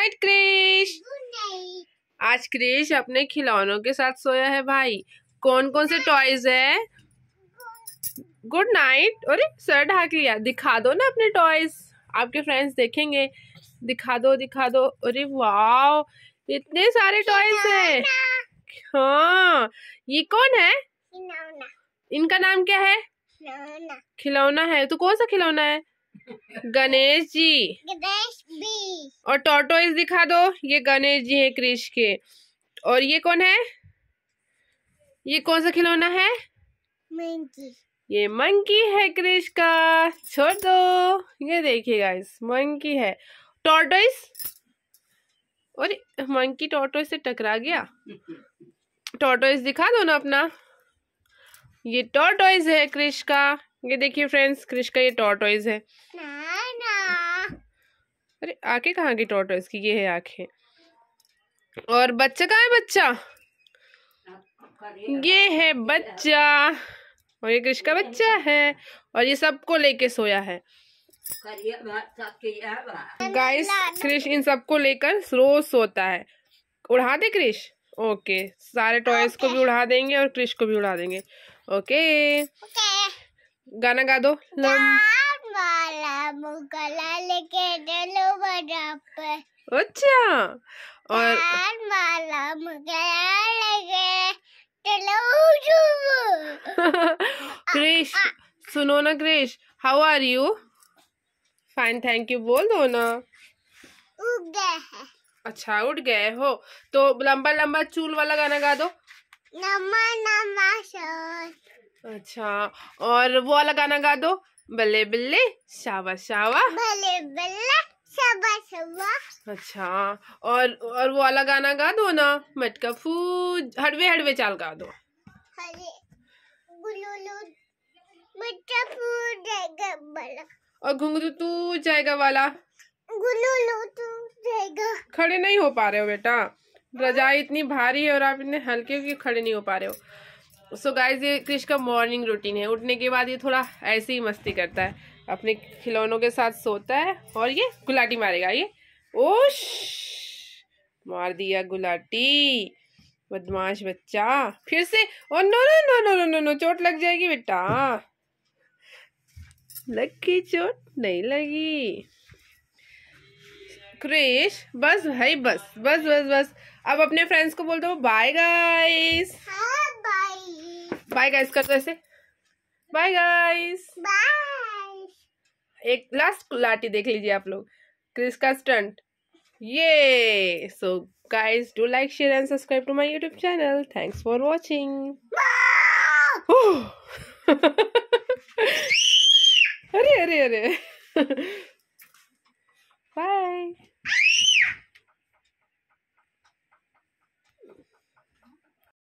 Night Krrish आज क्रिश अपने खिलौनों के साथ सोया है भाई कौन कौन से टॉयज है गुड नाइट अरे सर ढाक लिया दिखा दो ना अपने टॉयज आपके फ्रेंड्स देखेंगे दिखा दो दिखा दो अरे वाह इतने सारे टॉयज हैं हाँ ये कौन है इनका नाम क्या है खिलौना है तो कौन सा खिलौना है गणेश जी गणेश जी और टॉटोइस दिखा दो ये गणेश जी है क्रिश के और ये कौन है ये कौन सा खिलौना है मंकी ये मंकी है क्रिश का छोड़ दो ये देखिए गाइस मंकी है टॉर्टोइस और मंकी टॉर्टोइस से टकरा गया टॉर्टोइस दिखा दो ना अपना ये टॉर्टोइस है क्रिश का ये देखिए फ्रेंड्स क्रिश का ये टॉर्टोइज है ना, ना। अरे आंखें कहाँ की टॉर्टोइज की ये है आंखें और बच्चा कहाँ है बच्चा ये है बच्चा और ये कृष का बच्चा है और ये सबको लेके सोया है गाइस क्रिश इन सबको लेकर रोज सोता है उड़ा दे क्रिश ओके सारे टॉयज को भी उड़ा देंगे और क्रिश को भी उड़ा देंगे ओके, ओके। गाना गा दो अच्छा और क्रिश सुनो ना Krish how are you fine thank you बोल दो ना उठ गए अच्छा उठ गए हो तो लंबा लंबा चूल वाला गाना गा दो नमा नमा अच्छा और वो वाला गाना गा दो बल्ले बल्ले शावा शावा बल्ले बल्ले शावा शावा अच्छा और और वो वाला गाना गा दो ना मटका फू हड़वे हड़वे चाल गा दो और घुंगरू तू जाएगा वाला खड़े नहीं हो पा रहे हो बेटा रजाई इतनी भारी है और आप इतने हल्के के खड़े नहीं हो पा रहे हो सो so गाइज ये क्रिश का मॉर्निंग रूटीन है उठने के बाद ये थोड़ा ऐसे ही मस्ती करता है अपने खिलौनों के साथ सोता है और ये गुलाटी मारेगा ये ओश मार दिया गुलाटी बदमाश बच्चा फिर से oh no no no no no no no चोट लग जाएगी बेटा लग चोट नहीं लगी क्रिश बस भाई बस बस बस बस अब अपने फ्रेंड्स को बोल दो बाय गाइस बाय गाइस कर दो ऐसे बाय गाइस एक लास्ट लाठी देख लीजिए आप लोग क्रिस का स्टंट ये so guys do like share and subscribe to my YouTube channel thanks for watching अरे अरे अरे